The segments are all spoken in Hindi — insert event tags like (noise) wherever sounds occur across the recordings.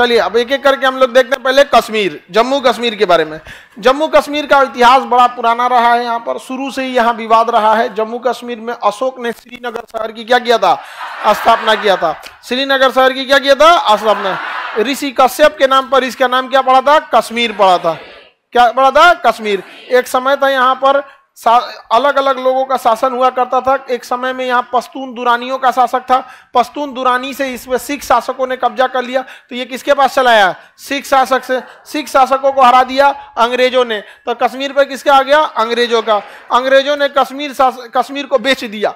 चलिए अब एक एक करके हम लोग देखते हैं पहले कश्मीर जम्मू कश्मीर के बारे में जम्मू कश्मीर का इतिहास बड़ा पुराना रहा है यहाँ पर शुरू से ही यहाँ विवाद रहा है जम्मू कश्मीर में अशोक ने श्रीनगर शहर की क्या किया था स्थापना किया था श्रीनगर शहर की क्या किया था स्थापना ऋषि कश्यप के नाम पर इसका नाम क्या पड़ा था कश्मीर पड़ा था क्या पड़ा था कश्मीर एक समय था यहाँ पर अलग अलग लोगों का शासन हुआ करता था एक समय में यहाँ पस्तून दुरानियों का शासक था पस्तून दुरानी से इस सिख शासकों ने कब्जा कर लिया तो ये किसके पास चलाया सिख शासक से सिख शासकों को हरा दिया अंग्रेजों ने तो कश्मीर पर किसका आ गया अंग्रेजों का अंग्रेजों ने कश्मीर कश्मीर को बेच दिया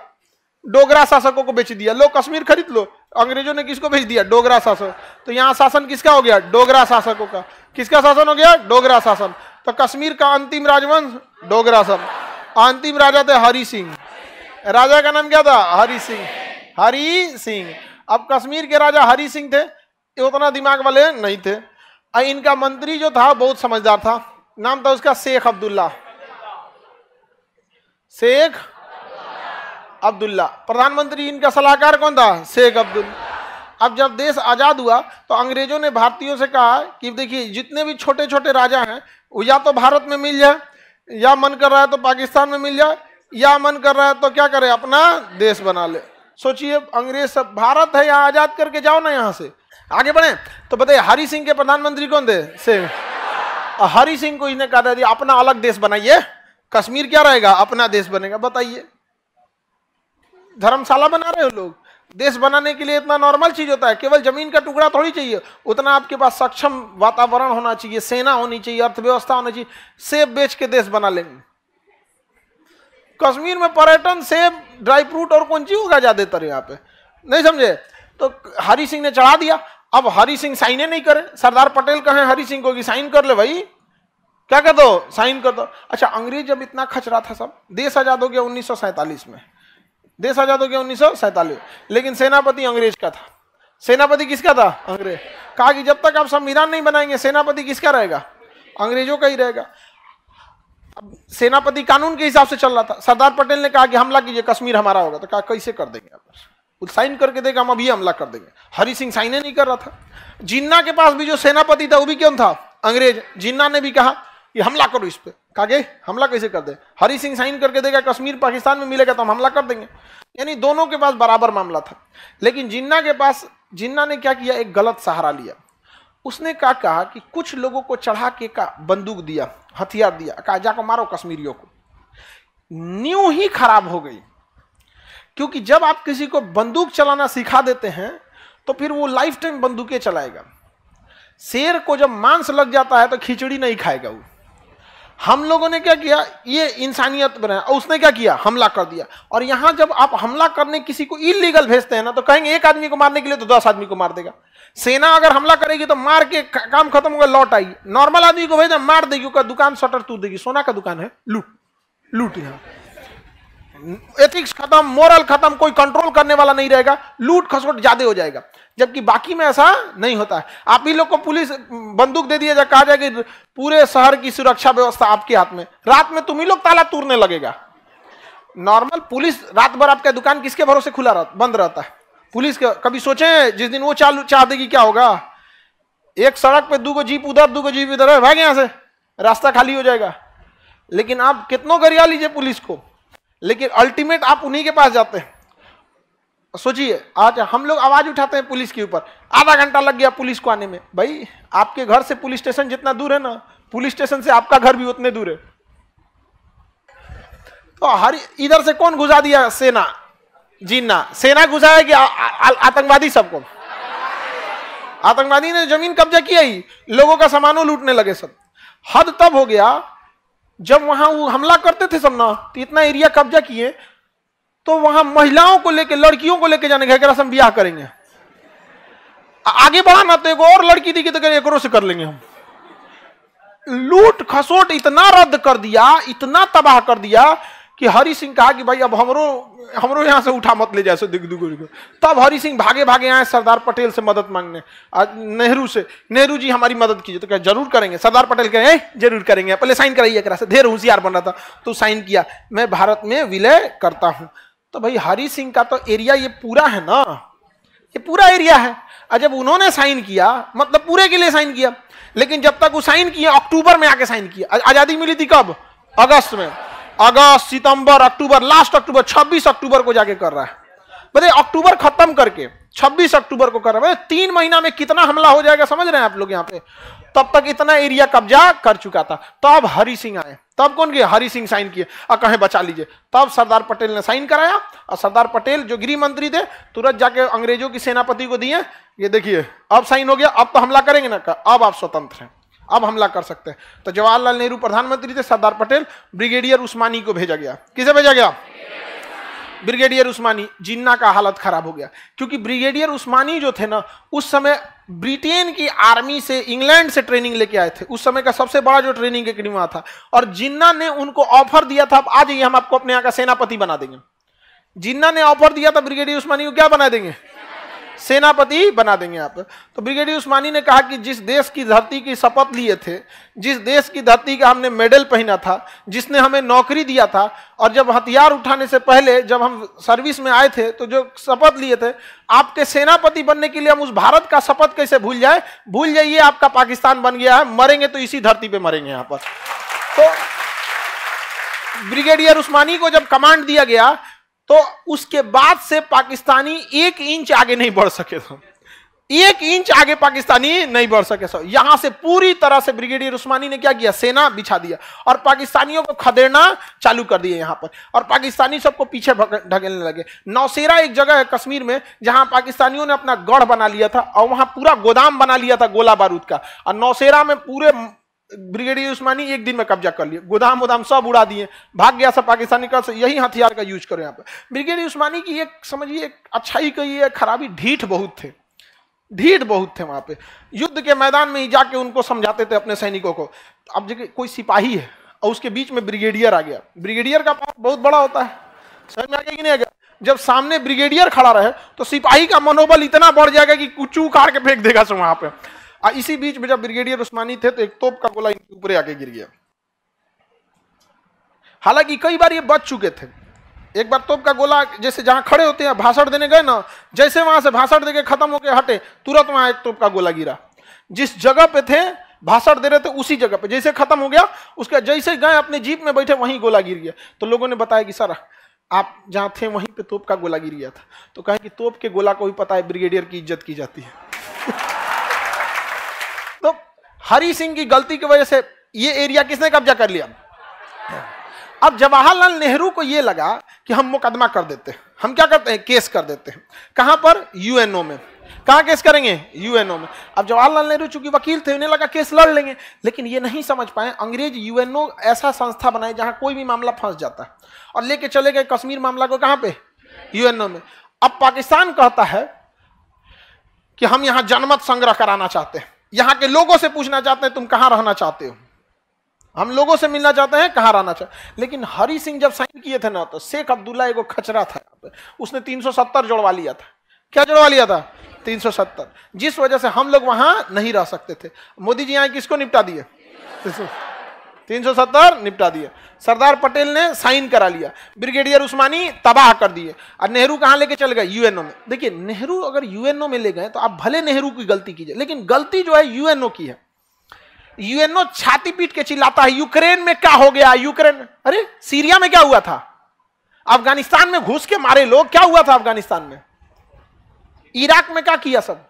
डोगरा शासकों को बेच दिया लो कश्मीर खरीद लो अंग्रेजों ने किसको बेच दिया डोगरा शासक तो यहाँ शासन किसका हो गया डोगरा शासकों का किसका शासन हो गया डोगरा शासन तो कश्मीर का अंतिम राजवंश डोगरा शासन अंतिम राजा थे हरि सिंह राजा का नाम क्या था हरि सिंह हरि सिंह अब कश्मीर के राजा हरि सिंह थे उतना दिमाग वाले नहीं थे और इनका मंत्री जो था बहुत समझदार था नाम था उसका शेख अब्दुल्ला शेख अब्दुल्ला प्रधानमंत्री इनका सलाहकार कौन था शेख अब्दुल्ला अब जब देश आज़ाद हुआ तो अंग्रेजों ने भारतीयों से कहा कि देखिए जितने भी छोटे छोटे राजा हैं वो या तो भारत में मिल जाए या मन कर रहा है तो पाकिस्तान में मिल जाए या मन कर रहा है तो क्या करे अपना देश बना ले सोचिए अंग्रेज सब भारत है यहाँ आजाद करके जाओ ना यहाँ से आगे बढ़े तो बताइए हरी सिंह के प्रधानमंत्री कौन थे से हरी सिंह को इसने कहा था अपना अलग देश बनाइए कश्मीर क्या रहेगा अपना देश बनेगा बताइए धर्मशाला बना रहे हो लोग देश बनाने के लिए इतना नॉर्मल चीज होता है केवल जमीन का टुकड़ा थोड़ी चाहिए उतना आपके पास सक्षम वातावरण होना चाहिए सेना होनी चाहिए अर्थव्यवस्था होनी चाहिए सेब बेच के देश बना लेंगे कश्मीर में पर्यटन सेब ड्राई फ्रूट और कौन चीज होगा ज्यादातर यहाँ पे नहीं समझे तो हरि सिंह ने चढ़ा दिया अब हरी सिंह साइने नहीं करे सरदार पटेल कहे हरि सिंह को कि साइन कर ले भाई क्या कर दो साइन कर दो अच्छा अंग्रेज जब इतना खचरा था सब देश आजाद हो गया उन्नीस में देश आजाद हो गया उन्नीस लेकिन सेनापति अंग्रेज का था सेनापति किसका था अंग्रेज कहा कि जब तक आप संविधान नहीं बनाएंगे सेनापति किसका रहेगा अंग्रेजों का ही रहेगा अब सेनापति कानून के हिसाब से चल रहा था सरदार पटेल ने कहा कि हमला कीजिए कश्मीर हमारा होगा तो कहा कैसे कर देंगे आप साइन करके देगा हम अभी हमला कर देंगे हरि सिंह साइन नहीं कर रहा था जिन्ना के पास भी जो सेनापति था वो भी क्यों था अंग्रेज जिन्ना ने भी कहा ये हमला करो इस पर गए हमला कैसे कर दे हरी सिंह साइन करके देगा कश्मीर पाकिस्तान में मिलेगा तो हम हमला कर देंगे यानी दोनों के पास बराबर मामला था लेकिन जिन्ना के पास जिन्ना ने क्या किया एक गलत सहारा लिया उसने क्या कहा कि कुछ लोगों को चढ़ा के का बंदूक दिया हथियार दिया कहा जाकर मारो कश्मीरियों को न्यू ही खराब हो गई क्योंकि जब आप किसी को बंदूक चलाना सिखा देते हैं तो फिर वो लाइफ टाइम बंदूकें चलाएगा शेर को जब मांस लग जाता है तो खिचड़ी नहीं खाएगा वो हम लोगों ने क्या किया ये इंसानियत बनाया और उसने क्या किया हमला कर दिया और यहां जब आप हमला करने किसी को इलीगल भेजते हैं ना तो कहेंगे एक आदमी को मारने के लिए तो दस आदमी को मार देगा सेना अगर हमला करेगी तो मार के काम खत्म होगा लौट आएगी नॉर्मल आदमी को भेजा मार देगी उसका दुकान शटर टूट देगी सोना का दुकान है लूट लूट यहाँ एथिक्स खत्म मॉरल खत्म कोई कंट्रोल करने वाला नहीं रहेगा लूट खसोट ज्यादा हो जाएगा जबकि बाकी में ऐसा नहीं होता है आप ही लोग को पुलिस बंदूक दे दिया जाए कहा जाए कि पूरे शहर की सुरक्षा व्यवस्था आपके हाथ में रात में तुम ही लोग ताला तोड़ने लगेगा नॉर्मल पुलिस रात भर आपका दुकान किसके भरोसे खुला रह, बंद रहता है पुलिस के कभी सोचे जिस दिन वो चालू चाह देगी क्या होगा एक सड़क पे दूगो जीप उधर दूगो जीप इधर है भाग यहाँ से रास्ता खाली हो जाएगा लेकिन आप कितनों गरिया लीजिए पुलिस को लेकिन अल्टीमेट आप उन्हीं के पास जाते हैं सोचिए आज हम लोग आवाज उठाते हैं पुलिस के ऊपर आधा घंटा लग गया पुलिस को आने में भाई आपके घर से पुलिस स्टेशन जितना दूर है ना पुलिस स्टेशन से आपका घर भी उतने दूर है तो हर इधर से कौन घुसा दिया सेना जिन्ना सेना घुसाया कि आतंकवादी सबको आतंकवादी ने जमीन कब्जा किया ही लोगों का सामानों लूटने लगे सब हद तब हो गया जब वहां वो हमला करते थे सबना तो इतना एरिया कब्जा किए तो वहां महिलाओं को लेके लड़कियों को लेके जाने का हम ब्याह करेंगे आगे ना तो एक और लड़की दिखी तो एक से कर लेंगे हम लूट खसोट इतना रद्द कर दिया इतना तबाह कर दिया कि हरि सिंह कहा कि भाई अब हमरो हमरो यहाँ से उठा मत ले जाए सो दिग्दुगुरी को तब हरि सिंह भागे भागे आए सरदार पटेल से मदद मांगने नेहरू से नेहरू जी हमारी मदद कीजिए तो क्या जरूर करेंगे सरदार पटेल कहें जरूर करेंगे पहले साइन कराइए करा से ढेर होशियार बन रहा था तो साइन किया मैं भारत में विलय करता हूँ तो भाई हरि सिंह का तो एरिया ये पूरा है ना ये पूरा एरिया है और जब उन्होंने साइन किया मतलब पूरे के लिए साइन किया लेकिन जब तक वो साइन किया अक्टूबर में आके साइन किया आज़ादी मिली थी कब अगस्त में अगस्त सितंबर अक्टूबर लास्ट अक्टूबर 26 अक्टूबर को जाके कर रहा है बताइए अक्टूबर खत्म करके 26 अक्टूबर को कर रहा है तीन महीना में कितना हमला हो जाएगा समझ रहे हैं आप लोग यहाँ पे तब तक इतना एरिया कब्जा कर चुका था तब हरि सिंह आए तब कौन किया हरि सिंह साइन किए और कहें बचा लीजिए तब सरदार पटेल ने साइन कराया और सरदार पटेल जो गृह मंत्री थे तुरंत जाके अंग्रेजों की सेनापति को दिए ये देखिए अब साइन हो गया अब तो हमला करेंगे ना अब आप स्वतंत्र हैं अब हमला कर सकते हैं तो जवाहरलाल नेहरू प्रधानमंत्री थे सरदार पटेल ब्रिगेडियर उस्मानी को भेजा गया किसे भेजा गया ब्रिगेडियर उस्मानी जिन्ना का हालत खराब हो गया क्योंकि ब्रिगेडियर उस्मानी जो थे ना उस समय ब्रिटेन की आर्मी से इंग्लैंड से ट्रेनिंग लेके आए थे उस समय का सबसे बड़ा जो ट्रेनिंग एकेडमी था और जिन्ना ने उनको ऑफर दिया था आप आ जाइए हम आपको अपने यहाँ का सेनापति बना देंगे जिन्ना ने ऑफर दिया था ब्रिगेडियर उस्मानी को क्या बना देंगे सेनापति बना देंगे आप तो ब्रिगेडियर उस्मानी ने कहा कि जिस देश की धरती की शपथ लिए थे जिस देश की धरती का हमने मेडल पहना था जिसने हमें नौकरी दिया था और जब हथियार उठाने से पहले जब हम सर्विस में आए थे तो जो शपथ लिए थे आपके सेनापति बनने के लिए हम उस भारत का शपथ कैसे भूल जाए भूल जाइए आपका पाकिस्तान बन गया है मरेंगे तो इसी धरती पर मरेंगे यहाँ पर तो ब्रिगेडियर उस्मानी को जब कमांड दिया गया तो उसके बाद से पाकिस्तानी एक इंच आगे नहीं बढ़ सके थे एक इंच आगे पाकिस्तानी नहीं बढ़ सके सर यहां से पूरी तरह से ब्रिगेडियर उस्मानी ने क्या किया सेना बिछा दिया और पाकिस्तानियों को खदेड़ना चालू कर दिया यहां पर और पाकिस्तानी सबको पीछे ढकेलने लगे नौसेरा एक जगह है कश्मीर में जहां पाकिस्तानियों ने अपना गढ़ बना लिया था और वहां पूरा गोदाम बना लिया था गोला बारूद का और नौसेरा में पूरे ब्रिगेडियर उस्मानी एक दिन में कब्जा कर लिए गोदाम वोदाम सब उड़ा दिए भाग गया सब पाकिस्तानी से यही हथियार का यूज करो यहाँ पर ब्रिगेडियर उस्मानी की एक समझिए अच्छाई कही है खराबी ढीठ बहुत थे ढीठ बहुत थे वहाँ पे युद्ध के मैदान में ही जाके उनको समझाते थे अपने सैनिकों को अब जो कोई सिपाही है और उसके बीच में ब्रिगेडियर आ गया ब्रिगेडियर का पावर बहुत बड़ा होता है समझ में आ गया कि नहीं आ गया जब सामने ब्रिगेडियर खड़ा रहे तो सिपाही का मनोबल इतना बढ़ जाएगा कि कुचू उखाड़ के फेंक देगा सो वहाँ पर इसी बीच में जब ब्रिगेडियर उस्मानी थे तो एक तोप का गोला इनके ऊपर आके गिर गया हालांकि कई बार ये बच चुके थे एक बार तोप का गोला जैसे जहां खड़े होते हैं भाषण देने गए ना जैसे वहां से भाषण देके खत्म होके हटे तुरंत वहां एक तोप का गोला गिरा जिस जगह पे थे भाषण दे रहे थे उसी जगह पे जैसे खत्म हो गया उसके जैसे गए अपने जीप में बैठे वहीं गोला गिर गया तो लोगों ने बताया कि सर आप जहाँ थे वहीं पे तोप का गोला गिर गया था तो कहें कि तोप के गोला को भी पता है ब्रिगेडियर की इज्जत की जाती है हरी सिंह की गलती की वजह से ये एरिया किसने कब्जा कर लिया अब जवाहरलाल नेहरू को यह लगा कि हम मुकदमा कर देते हैं हम क्या करते हैं केस कर देते हैं कहां पर यूएनओ में कहा केस करेंगे यूएनओ में अब जवाहरलाल नेहरू चूंकि वकील थे उन्हें लगा केस लड़ लेंगे लेकिन ये नहीं समझ पाए अंग्रेज यूएनओ ऐसा संस्था बनाए जहां कोई भी मामला फंस जाता है और लेके चले गए कश्मीर मामला को कहां पे यूएनओ में अब पाकिस्तान कहता है कि हम यहां जनमत संग्रह कराना चाहते हैं यहां के लोगों से पूछना चाहते हैं तुम कहां रहना चाहते हो हम लोगों से मिलना चाहते हैं कहां रहना चाहते लेकिन हरि सिंह जब साइन किए थे ना तो शेख अब्दुल्ला एक खचरा था उसने 370 जुड़वा लिया था क्या जुड़वा लिया था 370 जिस वजह से हम लोग वहां नहीं रह सकते थे मोदी जी यहाँ किसको निपटा दिए 370 निपटा दिए सरदार पटेल ने साइन करा लिया ब्रिगेडियर उस्मानी तबाह कर दिए और नेहरू कहाँ लेके चल गए यूएनओ में देखिए नेहरू अगर यूएनओ में ले गए तो आप भले नेहरू की गलती कीजिए लेकिन गलती जो है यूएनओ की है यूएनओ छाती पीट के चिल्लाता है यूक्रेन में क्या हो गया यूक्रेन अरे सीरिया में क्या हुआ था अफगानिस्तान में घुस के मारे लोग क्या हुआ था अफगानिस्तान में इराक में क्या किया सब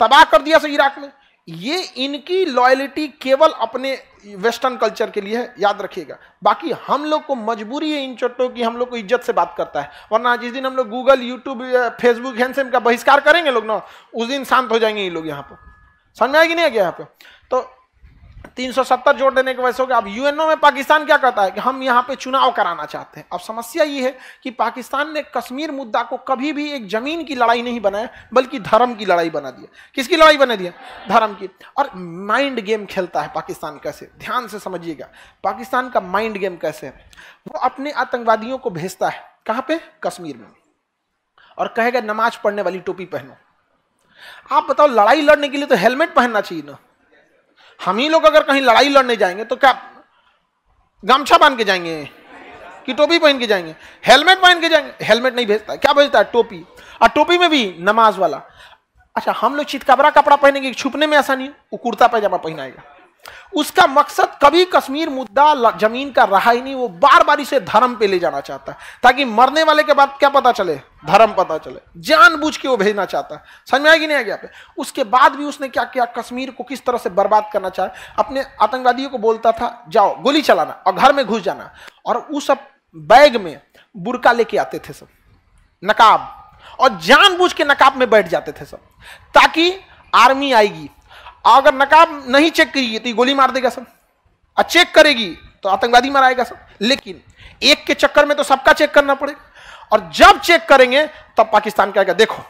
तबाह कर दिया सब इराक में ये इनकी लॉयलिटी केवल अपने वेस्टर्न कल्चर के लिए है याद रखिएगा बाकी हम लोग को मजबूरी है इन चट्टों की हम लोग को इज्जत से बात करता है वरना जिस दिन हम लोग गूगल यूट्यूब फेसबुक हैंडसेम का बहिष्कार करेंगे लोग ना उस दिन शांत हो जाएंगे ये लोग यहाँ पर समझ आएगी नहीं आ गया यहाँ पर 370 जोड़ देने के वजह से अब यूएनओ में पाकिस्तान क्या कहता है कि हम यहाँ पे चुनाव कराना चाहते हैं अब समस्या ये है कि पाकिस्तान ने कश्मीर मुद्दा को कभी भी एक जमीन की लड़ाई नहीं बनाया बल्कि धर्म की लड़ाई बना दिया किसकी लड़ाई बना दिया धर्म की और माइंड गेम खेलता है पाकिस्तान कैसे ध्यान से समझिएगा पाकिस्तान का माइंड गेम कैसे है वो अपने आतंकवादियों को भेजता है कहाँ पे कश्मीर में और कहेगा नमाज पढ़ने वाली टोपी पहनो आप बताओ लड़ाई लड़ने के लिए तो हेलमेट पहनना चाहिए ना हम ही लोग अगर कहीं लड़ाई लड़ने जाएंगे तो क्या गमछा बांध के जाएंगे कि टोपी पहन के जाएंगे हेलमेट पहन के जाएंगे हेलमेट नहीं भेजता क्या भेजता है टोपी और टोपी में भी नमाज वाला अच्छा हम लोग चितकबरा कपड़ा पहनेंगे छुपने में आसानी है वो कुर्ता पैजामा पहनाएगा उसका मकसद कभी कश्मीर मुद्दा जमीन का रहा ही नहीं वो बार बार इसे धर्म पे ले जाना चाहता है ताकि मरने वाले के बाद क्या पता चले धर्म पता चले जान बुझ के वो भेजना चाहता है समझ में आएगी नहीं आगे आप उसके बाद भी उसने क्या किया कश्मीर को किस तरह से बर्बाद करना चाहे अपने आतंकवादियों को बोलता था जाओ गोली चलाना और घर में घुस जाना और उस बैग में बुरका लेके आते थे सब नकाब और जान के नकाब में बैठ जाते थे सब ताकि आर्मी आएगी अगर नकाब नहीं चेक करिए तो ये गोली मार देगा सब और चेक करेगी तो आतंकवादी मराएगा सब लेकिन एक के चक्कर में तो सबका चेक करना पड़ेगा और जब चेक करेंगे तब पाकिस्तान क्या देखो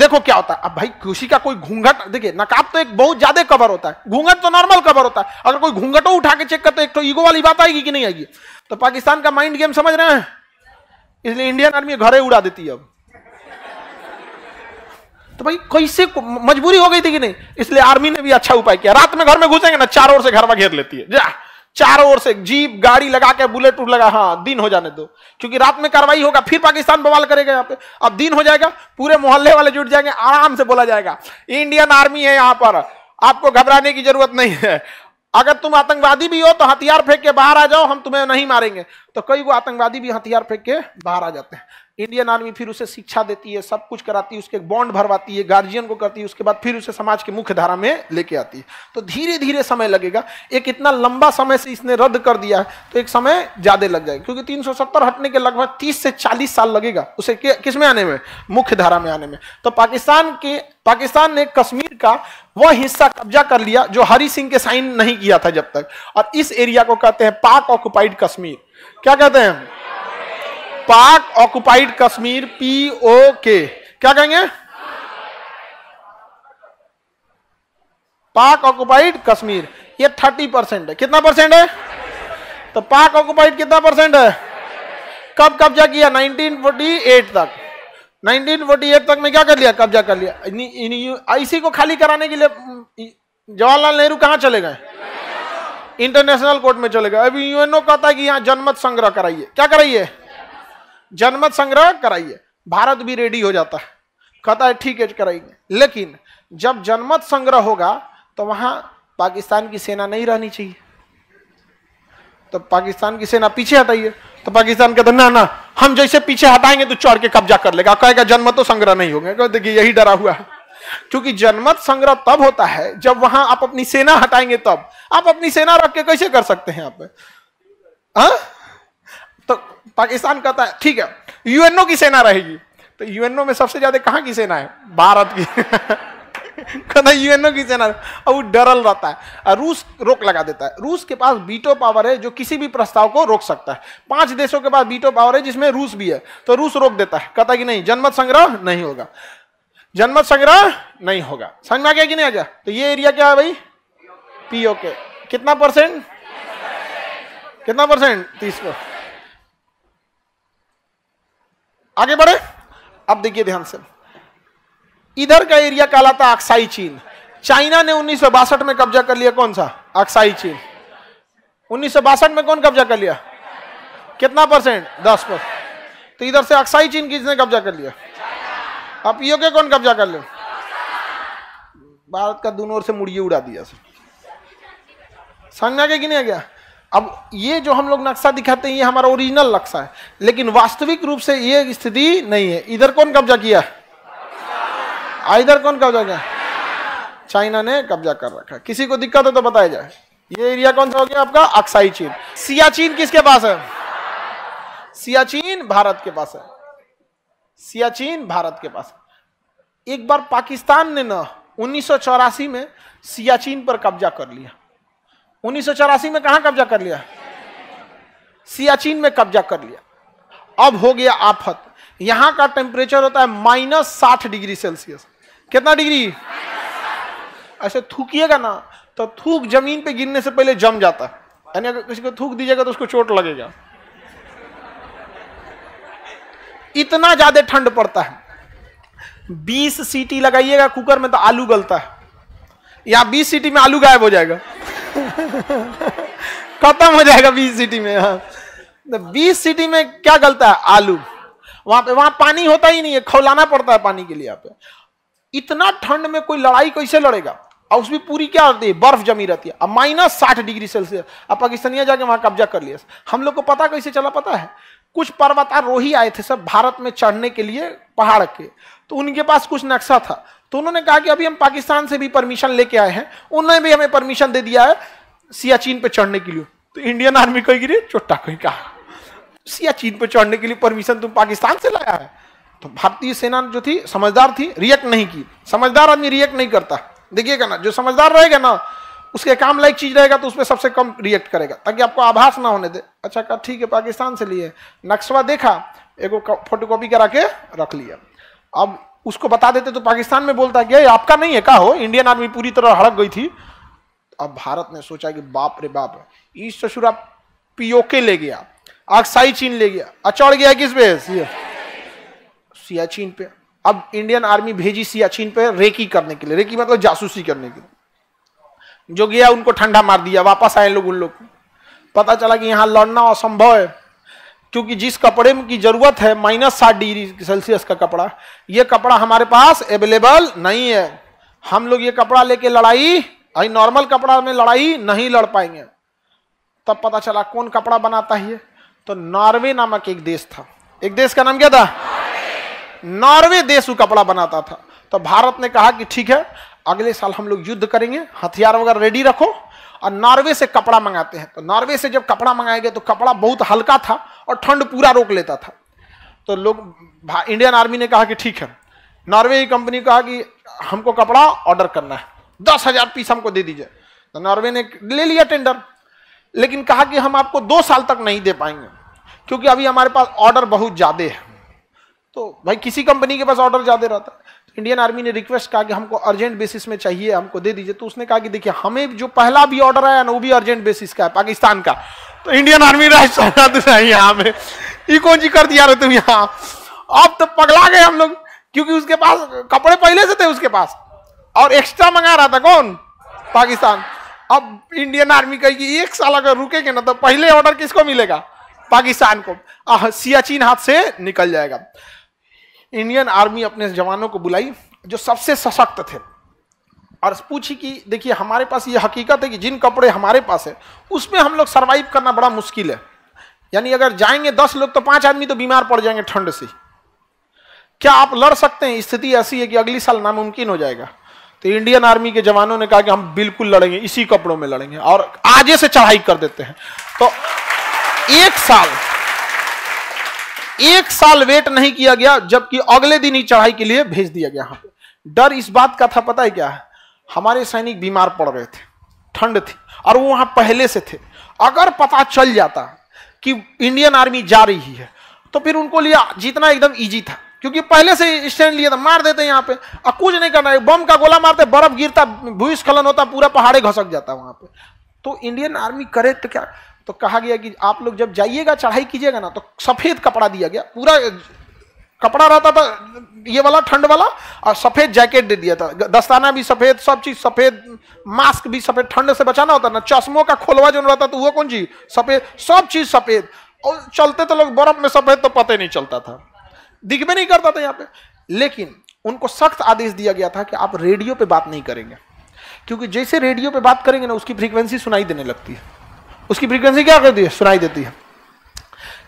देखो क्या होता है अब भाई खुशी का कोई घूंघट देखिए नकाब तो एक बहुत ज्यादा कवर होता है घूंघट तो नॉर्मल कवर होता है अगर कोई घूंघटो उठा के चेक करते तो एक तो ईगो वाली बात आएगी कि नहीं आएगी तो पाकिस्तान का माइंड गेम समझ रहे हैं इसलिए इंडियन आर्मी घरे उड़ा देती है अब तो भाई कैसे मजबूरी हो गई थी कि नहीं इसलिए आर्मी ने भी अच्छा उपाय किया रात में घर में घुसेंगे ना चारों ओर से घर में घेर लेती है जा चारों ओर से जीप गाड़ी लगा के बुलेट उठ लगा हाँ दिन हो जाने दो क्योंकि रात में कार्रवाई होगा फिर पाकिस्तान बवाल करेगा यहाँ पे अब दिन हो जाएगा पूरे मोहल्ले वाले जुट जाएंगे आराम से बोला जाएगा इंडियन आर्मी है यहाँ पर आपको घबराने की जरूरत नहीं है अगर तुम आतंकवादी भी हो तो हथियार फेंक के बाहर आ जाओ हम तुम्हें नहीं मारेंगे तो कई वो आतंकवादी भी हथियार फेंक के बाहर आ जाते हैं इंडियन आर्मी फिर उसे शिक्षा देती है सब कुछ कराती है उसके बॉन्ड भरवाती है गार्जियन को करती है उसके बाद फिर उसे समाज के मुख्य धारा में लेके आती है तो धीरे धीरे समय लगेगा एक इतना लंबा समय से इसने रद्द कर दिया है तो एक समय ज़्यादा लग जाएगा क्योंकि 370 हटने के लगभग 30 से 40 साल लगेगा उसे किस में आने में मुख्य धारा में आने में तो पाकिस्तान के पाकिस्तान ने कश्मीर का वह हिस्सा कब्जा कर लिया जो हरी सिंह के साइन नहीं किया था जब तक और इस एरिया को कहते हैं पाक ऑक्युपाइड कश्मीर क्या कहते हैं पाक ऑक्युपाइड कश्मीर पीओ के क्या कहेंगे पाक ऑक्युपाइड कश्मीर ये थर्टी परसेंट है कितना परसेंट है तो पाक ऑक्युपाइड कितना परसेंट है कब कब्जा किया 1948 तक 1948 तक में क्या कर लिया कब्जा कर लिया इसी को खाली कराने के लिए हम्म, जवाहरलाल नेहरू कहाँ चले गए इंटरनेशनल कोर्ट में चले गए अभी यूएनओ कहता है कि यहाँ जनमत संग्रह कराइए क्या कराइए जनमत संग्रह कराइए भारत भी रेडी हो जाता है कहता है ठीक है कराएंगे लेकिन जब जनमत संग्रह होगा तो वहां पाकिस्तान की सेना नहीं रहनी चाहिए तो पाकिस्तान की सेना पीछे हटाइए तो पाकिस्तान कहते ना ना हम जैसे पीछे हटाएंगे तो चौड़ के कब्जा कर लेगा कहेगा जनमत तो संग्रह नहीं होंगे देखिए यही डरा हुआ है क्योंकि जनमत संग्रह तब होता है जब वहां आप अपनी सेना हटाएंगे तब आप अपनी सेना रख के कैसे कर सकते हैं आप हाँ? तो पाकिस्तान कहता है ठीक है यूएनओ की सेना रहेगी तो यूएनओ में सबसे ज्यादा कहाँ की सेना है भारत की (laughs) कहता है यूएनओ की सेना और वो डरल रहता है और रूस रोक लगा देता है रूस के पास बीटो पावर है जो किसी भी प्रस्ताव को रोक सकता है पांच देशों के पास बीटो पावर है जिसमें रूस भी है तो रूस रोक देता है कहता कि नहीं जनमत संग्रह नहीं होगा जनमत संग्रह नहीं होगा समझ में आ गया कि नहीं आ गया तो ये एरिया क्या है भाई पीओके कितना परसेंट कितना परसेंट तीस परसेंट आगे बढ़े अब देखिए ध्यान से इधर का एरिया कहला था अक्साई चीन चाइना ने उन्नीस में कब्जा कर लिया कौन सा अक्साई चीन उन्नीस में कौन कब्जा कर लिया कितना परसेंट दस परसेंट तो इधर से अक्साई चीन किसने कब्जा कर लिया अब योगे कौन कब्जा कर ले भारत का दोनों ओर से मुड़िए उड़ा दिया सर समझ में गया अब ये जो हम लोग नक्शा दिखाते हैं ये हमारा ओरिजिनल नक्शा है लेकिन वास्तविक रूप से ये स्थिति नहीं है इधर कौन कब्जा किया इधर कौन कब्जा किया चाइना ने कब्जा कर रखा है किसी को दिक्कत हो तो बताया जाए ये एरिया कौन सा हो गया आपका अक्साई चीन सियाचीन किसके पास है सियाचीन भारत के पास है सियाचीन भारत के पास एक बार पाकिस्तान ने ना उन्नीस में सियाचीन पर कब्जा कर लिया उन्नीस में कहा कब्जा कर लिया सियाचिन में कब्जा कर लिया अब हो गया आफत यहां का टेम्परेचर होता है माइनस साठ डिग्री सेल्सियस कितना डिग्री ऐसे थूकिएगा ना तो थूक जमीन पे गिरने से पहले जम जाता है यानी अगर किसी को थूक दीजिएगा तो उसको चोट लगेगा इतना ज्यादा ठंड पड़ता है 20 सीटी लगाइएगा कुकर में तो आलू गलता है या 20 सीटी में आलू गायब हो जाएगा खत्म हो जाएगा बीस सिटी में हाँ तो बीस सिटी में क्या गलता है आलू वहां पे वहां पानी होता ही नहीं है खौलाना पड़ता है पानी के लिए यहाँ पे इतना ठंड में कोई लड़ाई कैसे लड़ेगा और उसमें पूरी क्या होती है बर्फ जमी रहती है अब माइनस साठ डिग्री सेल्सियस अब पाकिस्तानिया जाके वहां कब्जा कर लिया हम लोग को पता कैसे चला पता है कुछ पर्वतारोही आए थे सब भारत में चढ़ने के लिए पहाड़ के तो उनके पास कुछ नक्शा था तो उन्होंने कहा कि अभी हम पाकिस्तान से भी परमिशन लेके आए हैं उन्होंने भी हमें परमिशन दे दिया है सियाचिन पे चढ़ने के लिए तो इंडियन आर्मी कोई गिरी चोट्टा कोई कहा सियाचिन पे चढ़ने के लिए परमिशन तुम पाकिस्तान से लाया है तो भारतीय सेना जो थी समझदार थी रिएक्ट नहीं की समझदार आदमी रिएक्ट नहीं करता देखिएगा ना जो समझदार रहेगा ना उसके काम लायक चीज रहेगा तो उसमें सबसे कम रिएक्ट करेगा ताकि आपको आभास ना होने दे अच्छा कहा ठीक है पाकिस्तान से लिए नक्शवा देखा एगो फोटोकॉपी करा के रख लिया अब उसको बता देते तो पाकिस्तान में बोलता कि आपका नहीं है कहा हो इंडियन आर्मी पूरी तरह हड़क गई थी अब भारत ने सोचा कि बाप रे बाप ईस्ट ससुरा पीओके ले गया साई चीन ले गया अचौड़ अच्छा, गया किस पे सियाचीन पे अब इंडियन आर्मी भेजी सियाचीन पे रेकी करने के लिए रेकी मतलब जासूसी करने के लिए जो गया उनको ठंडा मार दिया वापस आए लोग उन लोग को पता चला कि यहाँ लड़ना असंभव है क्योंकि जिस कपड़े की जरूरत है माइनस सात डिग्री सेल्सियस का कपड़ा ये कपड़ा हमारे पास अवेलेबल नहीं है हम लोग ये कपड़ा लेके लड़ाई आई नॉर्मल कपड़ा में लड़ाई नहीं लड़ पाएंगे तब पता चला कौन कपड़ा बनाता है तो नॉर्वे नामक एक देश था एक देश का नाम क्या था नॉर्वे देश वो कपड़ा बनाता था तो भारत ने कहा कि ठीक है अगले साल हम लोग युद्ध करेंगे हथियार वगैरह रेडी रखो और नॉर्वे से कपड़ा मंगाते हैं तो नॉर्वे से जब कपड़ा मंगाया गया तो कपड़ा बहुत हल्का था और ठंड पूरा रोक लेता था तो लोग इंडियन आर्मी ने कहा कि ठीक है नॉर्वे की कंपनी कहा कि हमको कपड़ा ऑर्डर करना है दस हजार पीस हमको दे दीजिए तो नॉर्वे ने ले लिया टेंडर लेकिन कहा कि हम आपको दो साल तक नहीं दे पाएंगे क्योंकि अभी हमारे पास ऑर्डर बहुत ज़्यादा है तो भाई किसी कंपनी के पास ऑर्डर ज़्यादा रहता है इंडियन आर्मी ने रिक्वेस्ट कहा कि हमको अर्जेंट बेसिस में चाहिए हमको दे दीजिए तो उसने कहा कि देखिए हमें जो पहला भी ऑर्डर आया ना वो भी अर्जेंट बेसिस का है पाकिस्तान का तो इंडियन आर्मी यहाँ कौन जी कर दिया रहे तुम यहाँ अब तो पगला गए हम लोग क्योंकि उसके पास कपड़े पहले से थे उसके पास और एक्स्ट्रा मंगा रहा था कौन पाकिस्तान अब इंडियन आर्मी कहेगी एक साल अगर रुकेंगे ना तो पहले ऑर्डर किसको मिलेगा पाकिस्तान को सियाचिन हाथ से निकल जाएगा इंडियन आर्मी अपने जवानों को बुलाई जो सबसे सशक्त थे और पूछी कि देखिए हमारे पास ये हकीकत है कि जिन कपड़े हमारे पास है उसमें हम लोग सर्वाइव करना बड़ा मुश्किल है यानी अगर जाएंगे दस लोग तो पांच आदमी तो बीमार पड़ जाएंगे ठंड से क्या आप लड़ सकते हैं स्थिति ऐसी है कि अगली साल नामुमकिन हो जाएगा तो इंडियन आर्मी के जवानों ने कहा कि हम बिल्कुल लड़ेंगे इसी कपड़ों में लड़ेंगे और आजे से चढ़ाई कर देते हैं तो एक साल एक साल वेट नहीं किया गया जबकि अगले दिन ही चढ़ाई के लिए भेज दिया गया यहाँ पे डर इस बात का था पता है क्या है हमारे सैनिक बीमार पड़ रहे थे ठंड थी और वो वहां पहले से थे अगर पता चल जाता कि इंडियन आर्मी जा रही है तो फिर उनको लिया जीतना एकदम ईजी था क्योंकि पहले से स्टैंड लिया था मार देते यहाँ पे और कुछ नहीं करना है बम का गोला मारते बर्फ गिरता भूस्खलन होता पूरा पहाड़े घसक जाता वहां पे तो इंडियन आर्मी करे तो क्या तो कहा गया कि आप लोग जब जाइएगा चढ़ाई कीजिएगा ना तो सफ़ेद कपड़ा दिया गया पूरा कपड़ा रहता था ये वाला ठंड वाला और सफ़ेद जैकेट दे दिया था दस्ताना भी सफ़ेद सब चीज़ सफ़ेद मास्क भी सफ़ेद ठंड से बचाना होता ना चश्मों का खोलवा जो रहता तो वो कौन जी सफ़ेद सब चीज़ सफ़ेद और चलते तो लोग बर्फ में सफ़ेद तो पता नहीं चलता था दिख भी नहीं करता था यहाँ पे लेकिन उनको सख्त आदेश दिया गया था कि आप रेडियो पे बात नहीं करेंगे क्योंकि जैसे रेडियो पे बात करेंगे ना उसकी फ्रीक्वेंसी सुनाई देने लगती है उसकी फ्रीक्वेंसी क्या करती है सुनाई देती है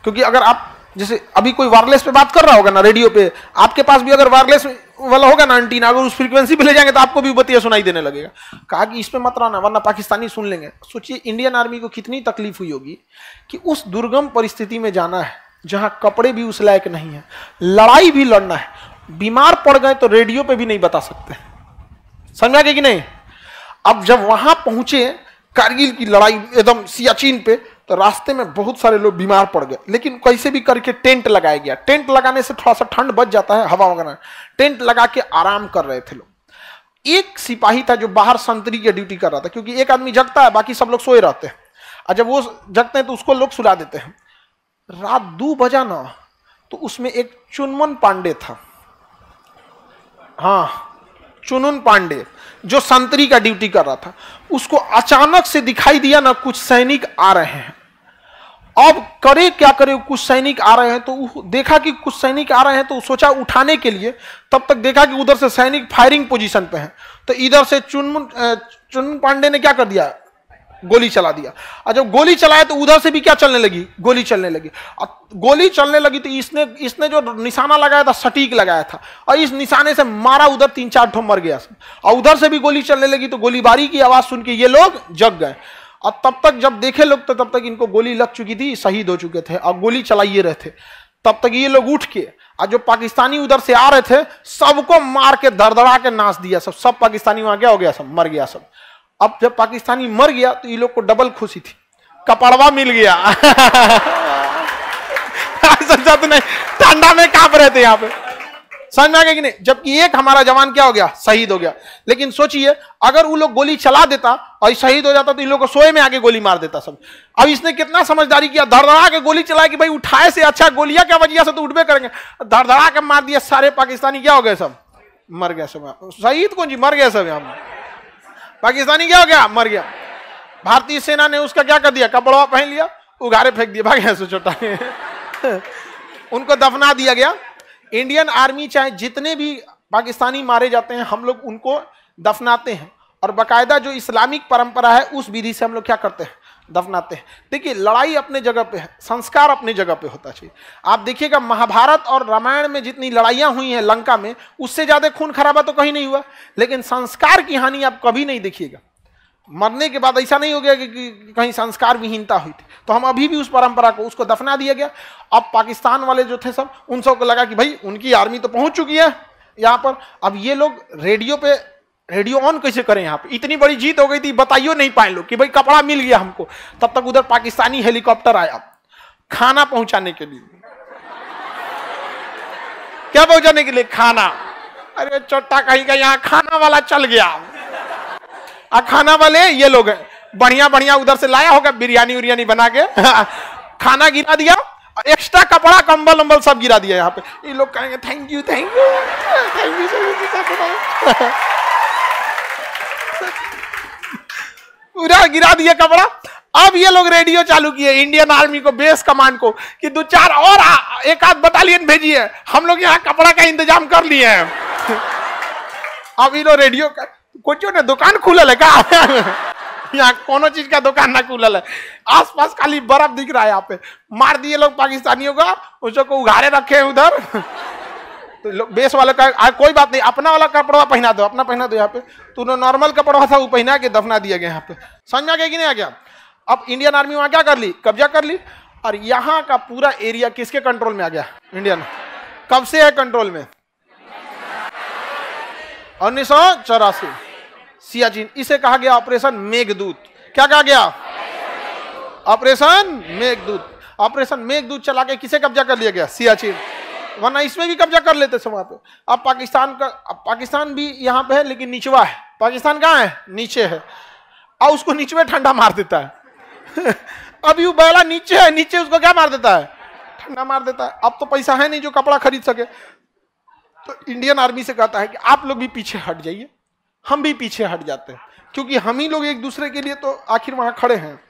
क्योंकि अगर आप जैसे अभी कोई वायरलेस पे बात कर रहा होगा ना रेडियो पे आपके पास भी अगर वायरलेस वाला होगा ना एंटीना अगर उस फ्रीक्वेंसी पे ले जाएंगे तो आपको भी बतिया सुनाई देने लगेगा कहा कि इस पे मत रहना वरना पाकिस्तानी सुन लेंगे सोचिए इंडियन आर्मी को कितनी तकलीफ हुई होगी कि उस दुर्गम परिस्थिति में जाना है जहाँ कपड़े भी उस लायक नहीं है लड़ाई भी लड़ना है बीमार पड़ गए तो रेडियो पर भी नहीं बता सकते समझा गया कि नहीं अब जब वहां पहुंचे कारगिल की लड़ाई एकदम सियाचिन पे तो रास्ते में बहुत सारे लोग बीमार पड़ गए लेकिन कैसे भी करके टेंट लगाया गया टेंट लगाने से थोड़ा सा ठंड बच जाता है हवा वगैरह टेंट लगा के आराम कर रहे थे लोग एक सिपाही था जो बाहर संतरी की ड्यूटी कर रहा था क्योंकि एक आदमी जगता है बाकी सब लोग सोए रहते हैं और जब वो जगते हैं तो उसको लोग सुला देते हैं रात दो बजा ना तो उसमें एक चुनमन पांडे था हाँ चुनन पांडे जो संतरी का ड्यूटी कर रहा था उसको अचानक से दिखाई दिया ना कुछ सैनिक आ रहे हैं अब करे क्या करे कुछ सैनिक आ रहे हैं तो देखा कि कुछ सैनिक आ रहे हैं तो सोचा उठाने के लिए तब तक देखा कि उधर से सैनिक फायरिंग पोजीशन पे हैं तो इधर से चुनमुन चुनमुन पांडे ने क्या कर दिया गोली चला दिया और जब गोली चलाया तो उधर से भी क्या चलने लगी गोली चलने लगी और गोली चलने लगी तो इसने इसने जो निशाना लगाया था सटीक लगाया था और इस निशाने से मारा उधर तीन चार ठो मर गया और उधर से भी गोली चलने लगी तो गोलीबारी की आवाज सुन के ये लोग जग गए और तब तक जब देखे लोग तो तब तक इनको गोली लग चुकी थी शहीद हो चुके थे और गोली चलाइए रहे थे तब तक ये लोग उठ के और जो पाकिस्तानी उधर से आ रहे थे सबको मार के दरदरा के नाच दिया सब सब पाकिस्तानी वहां क्या हो गया सब मर गया सब अब जब पाकिस्तानी मर गया तो ये लोग को डबल खुशी थी कपड़वा मिल गया समझा तो नहीं ठंडा में कांप रहे थे यहाँ पे समझ में आ कि नहीं जबकि एक हमारा जवान क्या हो गया शहीद हो गया लेकिन सोचिए अगर वो लोग गोली चला देता और शहीद हो जाता तो इन लोग को सोए में आके गोली मार देता सब अब इसने कितना समझदारी किया धड़धड़ा के गोली चलाया कि भाई उठाए से अच्छा गोलियां क्या बजिया से तो उठबे करेंगे धड़धड़ा के मार दिया सारे पाकिस्तानी क्या हो गए सब मर गए सब शहीद कौन जी मर गए सब यहाँ पाकिस्तानी क्या हो गया मर गया भारतीय सेना ने उसका क्या कर दिया कपड़ा पहन लिया उगारे फेंक दिया भाग ऐसे छोटा (laughs) उनको दफना दिया गया इंडियन आर्मी चाहे जितने भी पाकिस्तानी मारे जाते हैं हम लोग उनको दफनाते हैं और बाकायदा जो इस्लामिक परंपरा है उस विधि से हम लोग क्या करते हैं दफनाते हैं देखिए लड़ाई अपने जगह पे है संस्कार अपने जगह पे होता चाहिए आप देखिएगा महाभारत और रामायण में जितनी लड़ाइयाँ हुई हैं लंका में उससे ज़्यादा खून खराबा तो कहीं नहीं हुआ लेकिन संस्कार की हानि आप कभी नहीं देखिएगा मरने के बाद ऐसा नहीं हो गया कि, कि कहीं संस्कार विहीनता हुई थी तो हम अभी भी उस परंपरा को उसको दफना दिया गया अब पाकिस्तान वाले जो थे सब उन सबको लगा कि भाई उनकी आर्मी तो पहुंच चुकी है यहाँ पर अब ये लोग रेडियो पे रेडियो ऑन कैसे करें यहाँ पे इतनी बड़ी जीत हो गई थी बताइयो नहीं पाए लोग कि भाई कपड़ा मिल गया हमको तब तक उधर पाकिस्तानी हेलीकॉप्टर आया खाना पहुंचाने के लिए क्या पहुंचाने के लिए खाना अरे चोटा कहीं का यहाँ खाना वाला चल गया आ खाना वाले ये लोग बढ़िया बढ़िया उधर से लाया होगा बिरयानी उरियानी बना के (laughs) खाना गिरा दिया और एक्स्ट्रा कपड़ा कंबल उम्बल सब गिरा दिया यहाँ पे ये लोग कहेंगे thank you thank you thank you पूरा गिरा दिया कपड़ा अब ये लोग रेडियो चालू किए इंडियन आर्मी को बेस कमांड को कि दो चार और एक आध बटालियन भेजिए हम लोग यहाँ कपड़ा का इंतजाम कर लिए हैं अब ये लोग रेडियो का कुछ ना दुकान खुलल है क्या यहाँ कोनो चीज का दुकान ना खुलल है आसपास खाली बर्फ दिख रहा है यहाँ पे मार दिए लोग पाकिस्तानियों का उसको उघारे रखे हैं उधर तो बेस वाले का आ, कोई बात नहीं अपना वाला कपड़ा पहना दो अपना पहना दो यहाँ पे तो नॉर्मल कपड़ा था वो पहना के दफना दिया गया यहाँ पे समझ में आ गया कि नहीं आ गया अब इंडियन आर्मी वहाँ क्या कर ली कब्जा कर ली और यहाँ का पूरा एरिया किसके कंट्रोल में आ गया इंडियन कब से है कंट्रोल में उन्नीस सौ चौरासी सियाचिन इसे कहा गया ऑपरेशन मेघदूत क्या कहा गया ऑपरेशन मेघदूत ऑपरेशन मेघदूत चला के किसे कब्जा कर लिया गया सियाचिन वरना इसमें भी कब्जा कर लेते थे वहां पे अब पाकिस्तान का अब पाकिस्तान भी यहाँ पे है लेकिन निचवा है पाकिस्तान कहाँ है नीचे है और उसको नीचे ठंडा मार देता है अभी वो बैला नीचे है नीचे उसको क्या मार देता है ठंडा मार देता है अब तो पैसा है नहीं जो कपड़ा खरीद सके तो इंडियन आर्मी से कहता है कि आप लोग भी पीछे हट जाइए हम भी पीछे हट जाते हैं क्योंकि हम ही लोग एक दूसरे के लिए तो आखिर वहां खड़े हैं